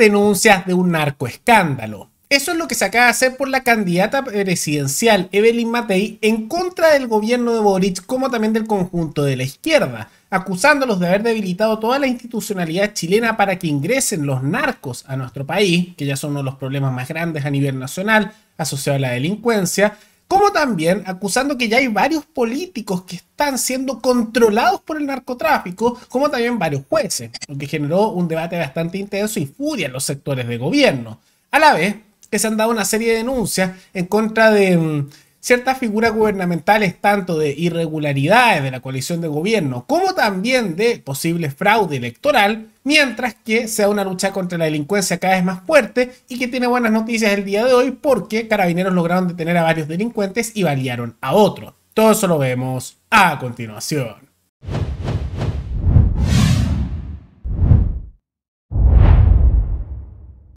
denuncias de un narcoescándalo. Eso es lo que se acaba de hacer por la candidata presidencial Evelyn Matei en contra del gobierno de Boric como también del conjunto de la izquierda, acusándolos de haber debilitado toda la institucionalidad chilena para que ingresen los narcos a nuestro país, que ya son uno de los problemas más grandes a nivel nacional asociado a la delincuencia, como también acusando que ya hay varios políticos que están siendo controlados por el narcotráfico, como también varios jueces, lo que generó un debate bastante intenso y furia en los sectores de gobierno. A la vez que se han dado una serie de denuncias en contra de mm, ciertas figuras gubernamentales, tanto de irregularidades de la coalición de gobierno como también de posible fraude electoral, mientras que sea una lucha contra la delincuencia cada vez más fuerte y que tiene buenas noticias el día de hoy porque carabineros lograron detener a varios delincuentes y balearon a otros. Todo eso lo vemos a continuación.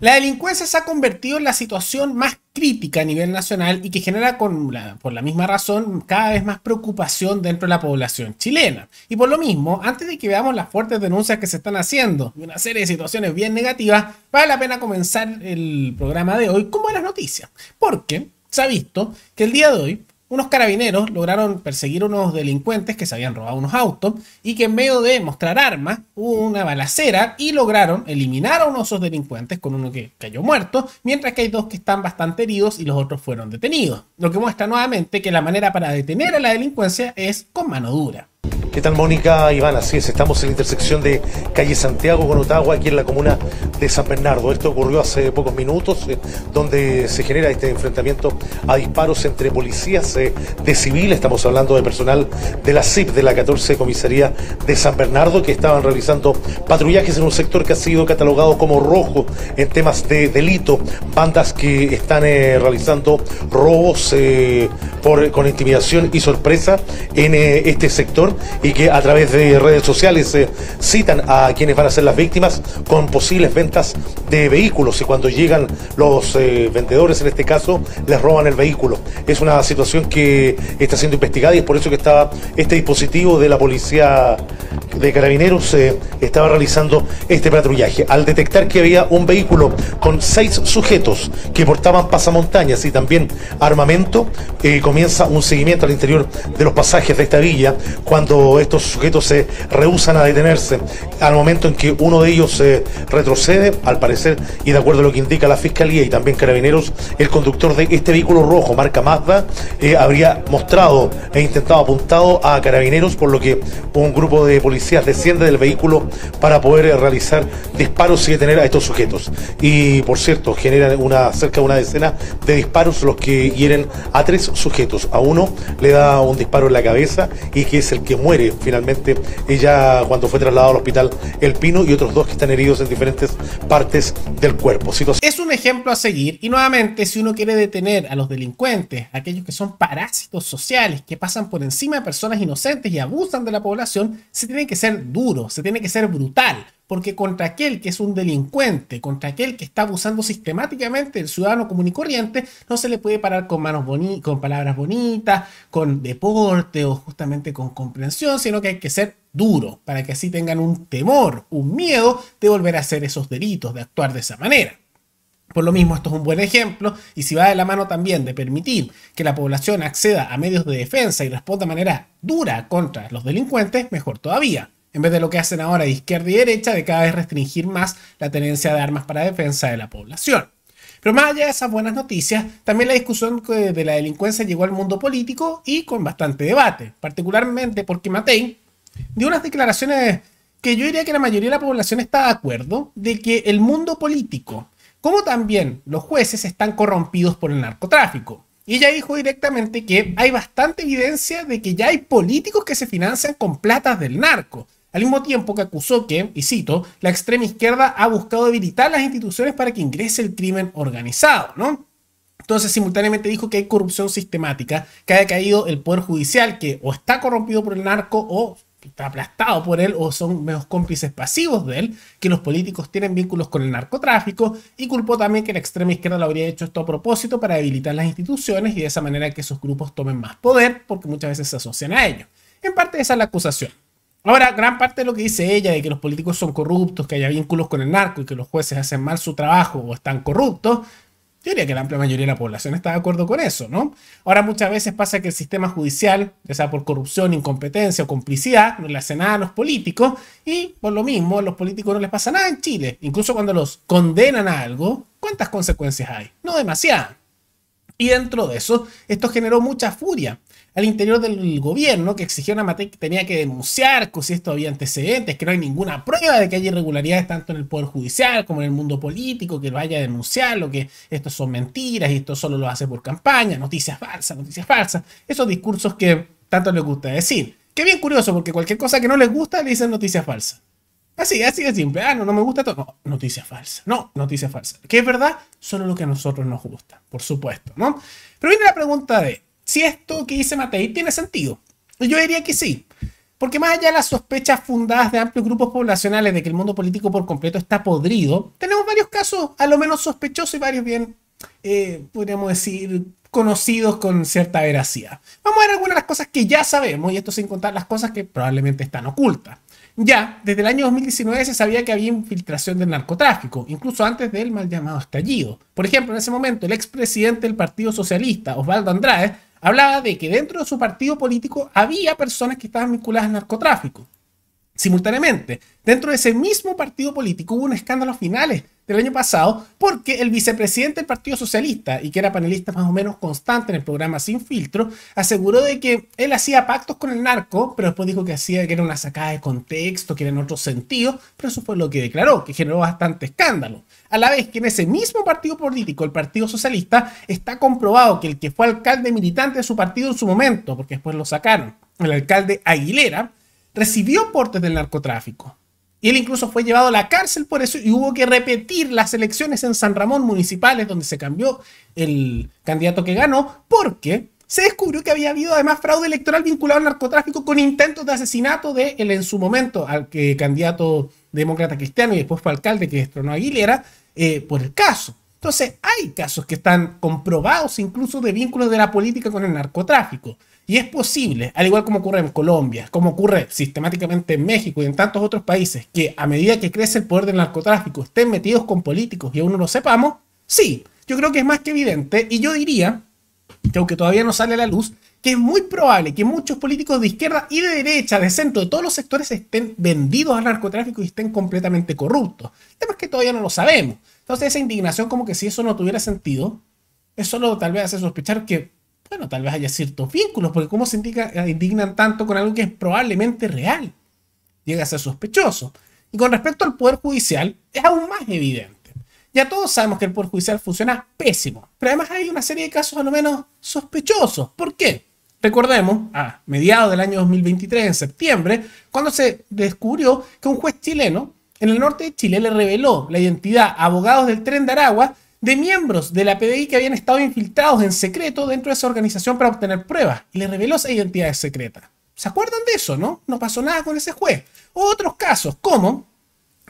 La delincuencia se ha convertido en la situación más crítica a nivel nacional y que genera, con por la misma razón, cada vez más preocupación dentro de la población chilena. Y por lo mismo, antes de que veamos las fuertes denuncias que se están haciendo y una serie de situaciones bien negativas, vale la pena comenzar el programa de hoy con buenas noticias. Porque se ha visto que el día de hoy unos carabineros lograron perseguir unos delincuentes que se habían robado unos autos y que en medio de mostrar armas hubo una balacera y lograron eliminar a unos de esos delincuentes con uno que cayó muerto, mientras que hay dos que están bastante heridos y los otros fueron detenidos. Lo que muestra nuevamente que la manera para detener a la delincuencia es con mano dura. ¿Qué tal Mónica Iván? Así es, estamos en la intersección de calle Santiago con Otagua, aquí en la comuna de San Bernardo. Esto ocurrió hace pocos minutos, eh, donde se genera este enfrentamiento a disparos entre policías eh, de civiles. estamos hablando de personal de la CIP, de la 14 Comisaría de San Bernardo, que estaban realizando patrullajes en un sector que ha sido catalogado como rojo en temas de delito, bandas que están eh, realizando robos con intimidación y sorpresa en este sector y que a través de redes sociales citan a quienes van a ser las víctimas con posibles ventas de vehículos y cuando llegan los eh, vendedores, en este caso, les roban el vehículo. Es una situación que está siendo investigada y es por eso que estaba este dispositivo de la policía de carabineros eh, estaba realizando este patrullaje. Al detectar que había un vehículo con seis sujetos que portaban pasamontañas y también armamento, eh, comienza un seguimiento al interior de los pasajes de esta villa. Cuando cuando estos sujetos se rehusan a detenerse. Al momento en que uno de ellos se eh, retrocede, al parecer, y de acuerdo a lo que indica la Fiscalía y también Carabineros, el conductor de este vehículo rojo, marca Mazda, eh, habría mostrado e intentado apuntado a Carabineros, por lo que un grupo de policías desciende del vehículo para poder eh, realizar disparos y detener a estos sujetos. Y, por cierto, generan una, cerca de una decena de disparos los que hieren a tres sujetos. A uno le da un disparo en la cabeza y que es el que muere finalmente ella cuando fue trasladada al hospital El Pino y otros dos que están heridos en diferentes partes del cuerpo. es un ejemplo a seguir y nuevamente si uno quiere detener a los delincuentes, aquellos que son parásitos sociales, que pasan por encima de personas inocentes y abusan de la población, se tiene que ser duro, se tiene que ser brutal porque contra aquel que es un delincuente, contra aquel que está abusando sistemáticamente del ciudadano común y corriente, no se le puede parar con, manos bonitas, con palabras bonitas, con deporte o justamente con comprensión, sino que hay que ser duro para que así tengan un temor, un miedo de volver a hacer esos delitos, de actuar de esa manera. Por lo mismo, esto es un buen ejemplo y si va de la mano también de permitir que la población acceda a medios de defensa y responda de manera dura contra los delincuentes, mejor todavía en vez de lo que hacen ahora de izquierda y derecha, de cada vez restringir más la tenencia de armas para defensa de la población. Pero más allá de esas buenas noticias, también la discusión de la delincuencia llegó al mundo político y con bastante debate, particularmente porque Matei dio unas declaraciones que yo diría que la mayoría de la población está de acuerdo de que el mundo político, como también los jueces, están corrompidos por el narcotráfico. Y ella dijo directamente que hay bastante evidencia de que ya hay políticos que se financian con platas del narco al mismo tiempo que acusó que, y cito, la extrema izquierda ha buscado debilitar las instituciones para que ingrese el crimen organizado, ¿no? Entonces, simultáneamente dijo que hay corrupción sistemática, que ha caído el poder judicial, que o está corrompido por el narco o está aplastado por él o son menos cómplices pasivos de él, que los políticos tienen vínculos con el narcotráfico y culpó también que la extrema izquierda lo habría hecho esto a propósito para debilitar las instituciones y de esa manera que esos grupos tomen más poder porque muchas veces se asocian a ellos. En parte esa es la acusación. Ahora, gran parte de lo que dice ella de que los políticos son corruptos, que haya vínculos con el narco y que los jueces hacen mal su trabajo o están corruptos, yo diría que la amplia mayoría de la población está de acuerdo con eso, ¿no? Ahora muchas veces pasa que el sistema judicial, ya sea por corrupción, incompetencia o complicidad, no le hace nada a los políticos y por lo mismo a los políticos no les pasa nada en Chile. Incluso cuando los condenan a algo, ¿cuántas consecuencias hay? No demasiadas. Y dentro de eso, esto generó mucha furia al interior del gobierno que exigió a Matei que tenía que denunciar que si esto había antecedentes, que no hay ninguna prueba de que haya irregularidades tanto en el Poder Judicial como en el mundo político, que vaya a denunciar lo que esto son mentiras y esto solo lo hace por campaña, noticias falsas, noticias falsas, esos discursos que tanto les gusta decir. Que bien curioso, porque cualquier cosa que no les gusta le dicen noticias falsas. Así, así de simple. Ah, no, no me gusta todo. No, noticia falsa. No, noticia falsa. Que es verdad, solo lo que a nosotros nos gusta, por supuesto, ¿no? Pero viene la pregunta de si esto que dice Matei tiene sentido. Yo diría que sí. Porque más allá de las sospechas fundadas de amplios grupos poblacionales de que el mundo político por completo está podrido, tenemos varios casos a lo menos sospechosos y varios bien, eh, podríamos decir, conocidos con cierta veracidad. Vamos a ver algunas de las cosas que ya sabemos, y esto sin contar las cosas que probablemente están ocultas. Ya, desde el año 2019 se sabía que había infiltración del narcotráfico, incluso antes del mal llamado estallido. Por ejemplo, en ese momento el expresidente del Partido Socialista, Osvaldo Andrade, hablaba de que dentro de su partido político había personas que estaban vinculadas al narcotráfico. Simultáneamente, dentro de ese mismo partido político hubo un escándalo final del año pasado, porque el vicepresidente del Partido Socialista, y que era panelista más o menos constante en el programa Sin Filtro, aseguró de que él hacía pactos con el narco, pero después dijo que hacía que era una sacada de contexto, que era en otro sentido, pero eso fue lo que declaró, que generó bastante escándalo. A la vez que en ese mismo partido político, el Partido Socialista, está comprobado que el que fue alcalde militante de su partido en su momento, porque después lo sacaron, el alcalde Aguilera, recibió aportes del narcotráfico. Y él incluso fue llevado a la cárcel por eso y hubo que repetir las elecciones en San Ramón municipales donde se cambió el candidato que ganó porque se descubrió que había habido además fraude electoral vinculado al narcotráfico con intentos de asesinato de él en su momento al que candidato demócrata cristiano y después fue alcalde que destronó a Aguilera eh, por el caso. Entonces hay casos que están comprobados incluso de vínculos de la política con el narcotráfico. Y es posible, al igual como ocurre en Colombia, como ocurre sistemáticamente en México y en tantos otros países, que a medida que crece el poder del narcotráfico estén metidos con políticos y aún no lo sepamos, sí, yo creo que es más que evidente y yo diría, que aunque todavía no sale a la luz, que es muy probable que muchos políticos de izquierda y de derecha, de centro, de todos los sectores estén vendidos al narcotráfico y estén completamente corruptos. El que todavía no lo sabemos. Entonces esa indignación como que si eso no tuviera sentido, eso solo tal vez hace sospechar que bueno, tal vez haya ciertos vínculos, porque ¿cómo se eh, indignan tanto con algo que es probablemente real? Llega a ser sospechoso. Y con respecto al Poder Judicial, es aún más evidente. Ya todos sabemos que el Poder Judicial funciona pésimo, pero además hay una serie de casos a lo menos sospechosos. ¿Por qué? Recordemos, a mediados del año 2023, en septiembre, cuando se descubrió que un juez chileno en el norte de Chile le reveló la identidad a abogados del tren de Aragua de miembros de la PDI que habían estado infiltrados en secreto dentro de esa organización para obtener pruebas y le reveló esa identidad secreta. ¿Se acuerdan de eso, no? No pasó nada con ese juez. Otros casos, como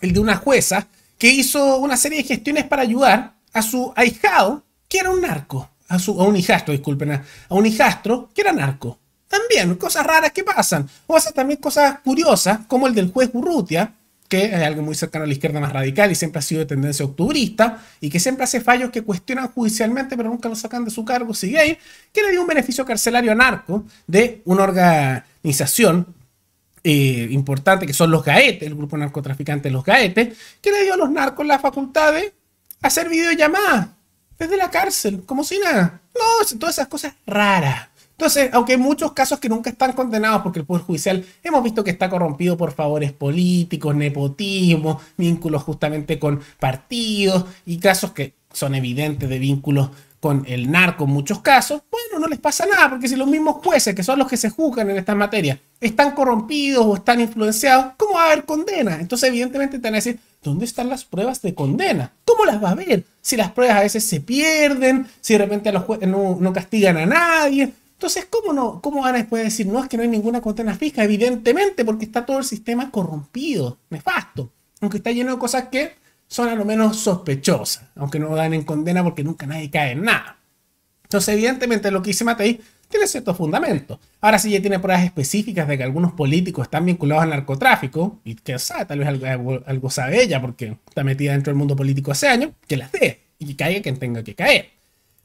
el de una jueza que hizo una serie de gestiones para ayudar a su ahijado, que era un narco, a, su, a un hijastro, disculpen, a un hijastro que era narco. También cosas raras que pasan, o sea, también cosas curiosas, como el del juez Urrutia, que es algo muy cercano a la izquierda más radical y siempre ha sido de tendencia octubrista y que siempre hace fallos que cuestionan judicialmente pero nunca lo sacan de su cargo, sigue ahí, que le dio un beneficio carcelario a narco de una organización eh, importante que son los gaetes el grupo narcotraficante Los gaetes que le dio a los narcos la facultad de hacer videollamadas desde la cárcel, como si nada. No, todas esas cosas raras. Entonces, aunque hay muchos casos que nunca están condenados porque el Poder Judicial hemos visto que está corrompido por favores políticos, nepotismo, vínculos justamente con partidos y casos que son evidentes de vínculos con el narco en muchos casos, bueno, no les pasa nada, porque si los mismos jueces, que son los que se juzgan en estas materias, están corrompidos o están influenciados, ¿cómo va a haber condena? Entonces, evidentemente, te van a decir, ¿dónde están las pruebas de condena? ¿Cómo las va a ver? Si las pruebas a veces se pierden, si de repente los jueces no, no castigan a nadie, entonces, ¿cómo, no, ¿cómo Ana puede decir, no, es que no hay ninguna condena fija? Evidentemente, porque está todo el sistema corrompido, nefasto, aunque está lleno de cosas que son a lo menos sospechosas, aunque no dan en condena porque nunca nadie cae en nada. Entonces, evidentemente, lo que dice Matei tiene ciertos fundamentos. Ahora sí ya tiene pruebas específicas de que algunos políticos están vinculados al narcotráfico, y que sabe, tal vez algo, algo, sabe ella porque está metida dentro del mundo político hace años, que las dé y que caiga quien tenga que caer.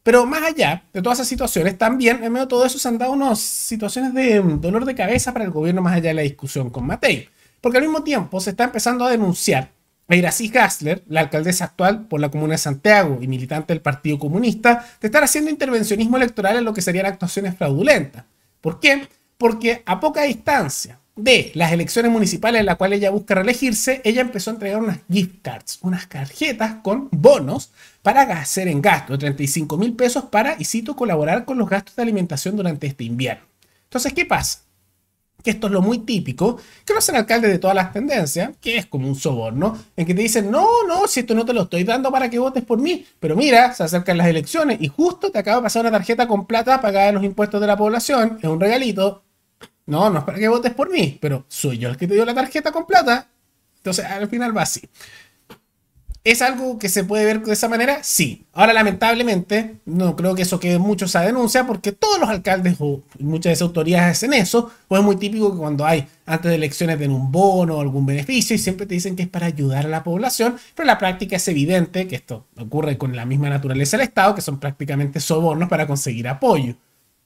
Pero más allá de todas esas situaciones, también en medio de todo eso se han dado unas situaciones de mm, dolor de cabeza para el gobierno más allá de la discusión con Matei. Porque al mismo tiempo se está empezando a denunciar a Iracy Hasler, la alcaldesa actual por la comuna de Santiago y militante del Partido Comunista, de estar haciendo intervencionismo electoral en lo que serían actuaciones fraudulentas. ¿Por qué? Porque a poca distancia de las elecciones municipales en las cuales ella busca reelegirse, ella empezó a entregar unas gift cards, unas tarjetas con bonos para hacer en gasto, 35 mil pesos para, y cito, colaborar con los gastos de alimentación durante este invierno. Entonces, ¿qué pasa? Que esto es lo muy típico, que lo hacen alcaldes de todas las tendencias, que es como un soborno, en que te dicen, no, no, si esto no te lo estoy dando para que votes por mí, pero mira, se acercan las elecciones y justo te acaba de pasar una tarjeta con plata pagada pagar los impuestos de la población, es un regalito, no, no es para que votes por mí, pero soy yo el que te dio la tarjeta con plata. Entonces, al final va así. ¿Es algo que se puede ver de esa manera? Sí. Ahora, lamentablemente, no creo que eso quede mucho esa denuncia, porque todos los alcaldes o muchas de esas autoridades hacen eso, Pues es muy típico que cuando hay antes de elecciones den un bono o algún beneficio y siempre te dicen que es para ayudar a la población, pero la práctica es evidente que esto ocurre con la misma naturaleza del Estado, que son prácticamente sobornos para conseguir apoyo.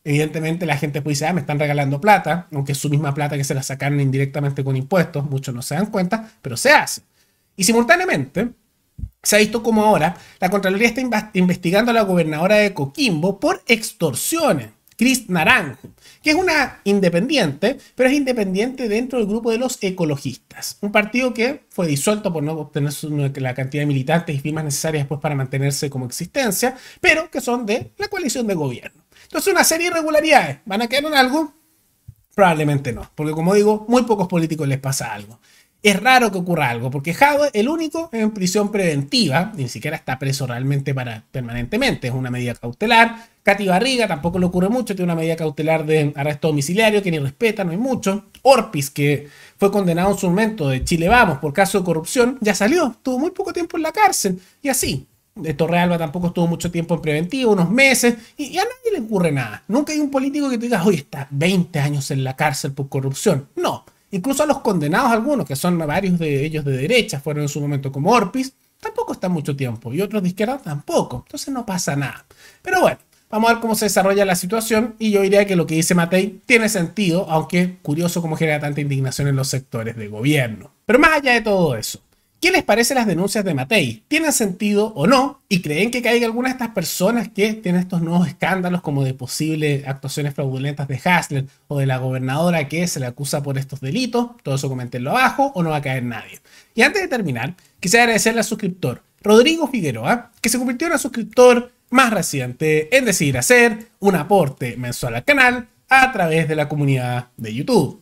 Evidentemente la gente puede decir ah, me están regalando plata, aunque es su misma plata que se la sacaron indirectamente con impuestos, muchos no se dan cuenta, pero se hace. Y simultáneamente, se ha visto como ahora la Contraloría está investigando a la gobernadora de Coquimbo por extorsiones. Cris Naranjo, que es una independiente, pero es independiente dentro del grupo de los ecologistas. Un partido que fue disuelto por no obtener la cantidad de militantes y firmas necesarias pues, para mantenerse como existencia, pero que son de la coalición de gobierno. Entonces, una serie de irregularidades. ¿Van a quedar en algo? Probablemente no, porque como digo, muy pocos políticos les pasa algo es raro que ocurra algo, porque es el único, en prisión preventiva, ni siquiera está preso realmente para, permanentemente, es una medida cautelar. Katy Barriga tampoco le ocurre mucho, tiene una medida cautelar de arresto domiciliario que ni respeta, no hay mucho. Orpis, que fue condenado en su momento de Chile Vamos por caso de corrupción, ya salió, tuvo muy poco tiempo en la cárcel, y así. De Torrealba tampoco estuvo mucho tiempo en preventivo, unos meses, y, a nadie le ocurre nada. Nunca hay un político que te diga, hoy está 20 años en la cárcel por corrupción. No, Incluso a los condenados algunos, que son varios de ellos de derecha, fueron en su momento como Orpis, tampoco está mucho tiempo. Y otros de izquierda tampoco. Entonces no pasa nada. Pero bueno, vamos a ver cómo se desarrolla la situación. Y yo diría que lo que dice Matei tiene sentido, aunque curioso cómo genera tanta indignación en los sectores de gobierno. Pero más allá de todo eso, ¿Qué les parece las denuncias de Matei? ¿Tienen sentido o no? ¿Y creen que caiga alguna de estas personas que tienen estos nuevos escándalos como de posibles actuaciones fraudulentas de Hasler o de la gobernadora que se le acusa por estos delitos? Todo eso comentenlo abajo o no va a caer nadie. Y antes de terminar, quisiera agradecerle al suscriptor Rodrigo Figueroa, que se convirtió en el suscriptor más reciente en decidir hacer un aporte mensual al canal a través de la comunidad de YouTube.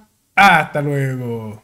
Hasta luego.